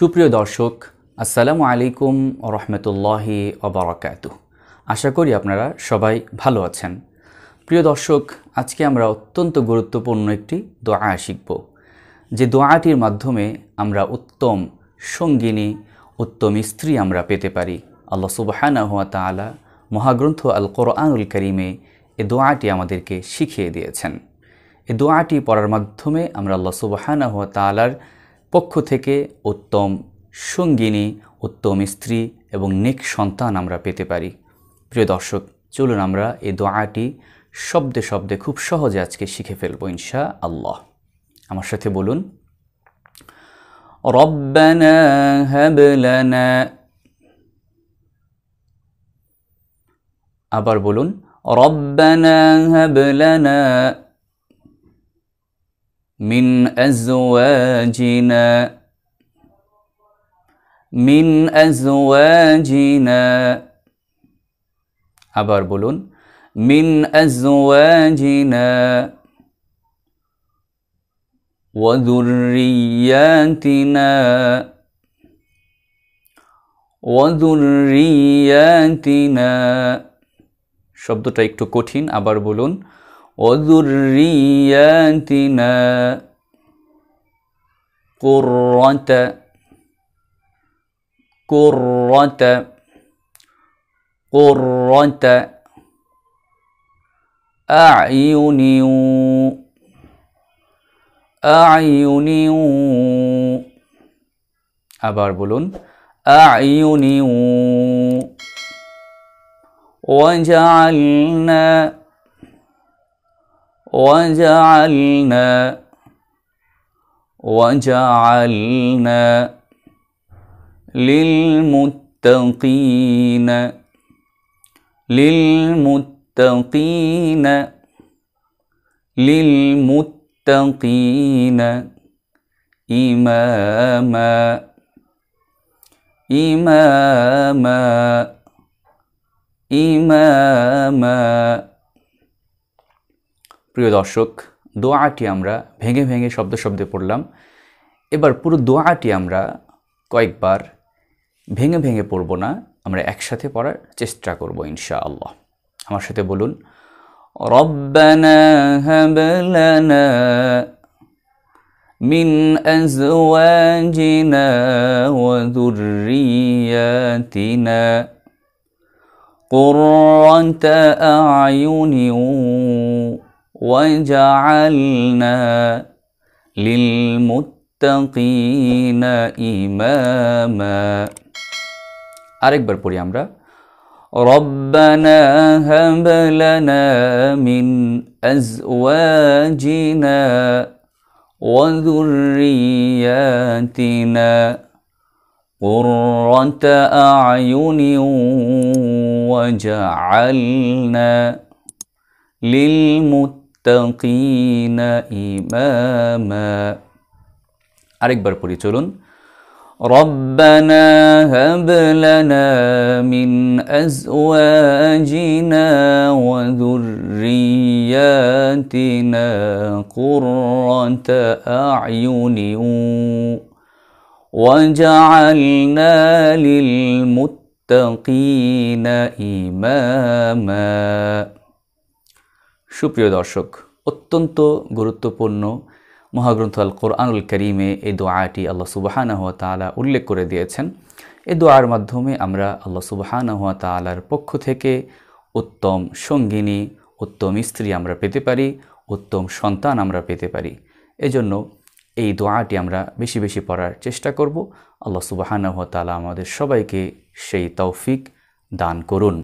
সুপ্রিয় দর্শক আসসালামু আলাইকুম রহমতুল্লাহি অবরাকাত আশা করি আপনারা সবাই ভালো আছেন প্রিয় দর্শক আজকে আমরা অত্যন্ত গুরুত্বপূর্ণ একটি দোয়া শিখব যে দোয়াটির মাধ্যমে আমরা উত্তম সঙ্গিনী উত্তম স্ত্রী আমরা পেতে পারি আল্লা সুবাহানা হুয়া তালা মহাগ্রন্থ আল কোরআনুল করিমে এ দোয়াটি আমাদেরকে শিখিয়ে দিয়েছেন এ দোয়াটি পড়ার মাধ্যমে আমরা আল্লা সুবাহানা হুয়া তালার পক্ষ থেকে উত্তম সঙ্গিনী উত্তম স্ত্রী এবং নেক সন্তান আমরা পেতে পারি প্রিয় দর্শক চলুন আমরা এই দোয়াটি শব্দে শব্দে খুব সহজে আজকে শিখে ফেলব ইনশা আল্লাহ আমার সাথে বলুন আবার বলুন রব্বানা হাব من أزواجنا من أزواجنا আবার বলুন من أزواجنا وذرياتنا وذرياتنا শব্দটা একটু কঠিন আবার বলুন وذرياتنا قرة قرة قرة أعين أعين أبار بولون أعين وجعلنا وجعلنا وجعلنا للمتقين للمتقين للمتقين إماما إماما إماما প্রিয় দর্শক দোয়াটি আমরা ভেঙে ভেঙে শব্দ শব্দে পড়লাম এবার পুরো দোয়াটি আমরা কয়েকবার ভেঙে ভেঙে পড়ব না আমরা একসাথে পড়ার চেষ্টা করব ইনশা আল্লাহ আমার সাথে বলুন ربنا هب من أزواجنا وذرياتنا قرة أعين وجعلنا للمتقين إماما আরেকবার পড়ি আমরা ربنا هب لنا من أزواجنا وذرياتنا قرة أعين وجعلنا للمتقين للمتقين إماما আরেকবার পড়ি চলুন ربنا هب لنا من أزواجنا وذرياتنا قرة أعين وجعلنا للمتقين إماماً সুপ্রিয় দর্শক অত্যন্ত গুরুত্বপূর্ণ মহাগ্রন্থ আল কোরআনুল করিমে এই দোয়াটি আল্লাহ সুবাহানহ তালা উল্লেখ করে দিয়েছেন এ দোয়ার মাধ্যমে আমরা আল্লাহ সুবাহানহ তালার পক্ষ থেকে উত্তম সঙ্গিনী উত্তম স্ত্রী আমরা পেতে পারি উত্তম সন্তান আমরা পেতে পারি এজন্য এই দোয়াটি আমরা বেশি বেশি পড়ার চেষ্টা করব আল্লাহ সুবাহানহ তালা আমাদের সবাইকে সেই তৌফিক দান করুন